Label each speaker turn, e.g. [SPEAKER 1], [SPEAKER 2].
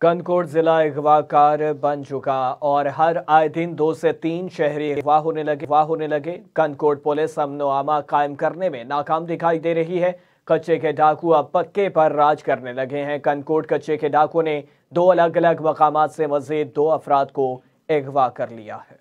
[SPEAKER 1] कनकोट जिला अगवाकार बन चुका और हर आए दिन दो से तीन शहरी अगवा होने लगे अगवा होने लगे कनकोट पुलिस आमा कायम करने में नाकाम दिखाई दे रही है कच्चे के डाकू अब पक्के पर राज करने लगे हैं कनकोट कच्चे के डाकू ने दो अलग अलग मकाम से मजीद दो अफराद को अगवा कर लिया है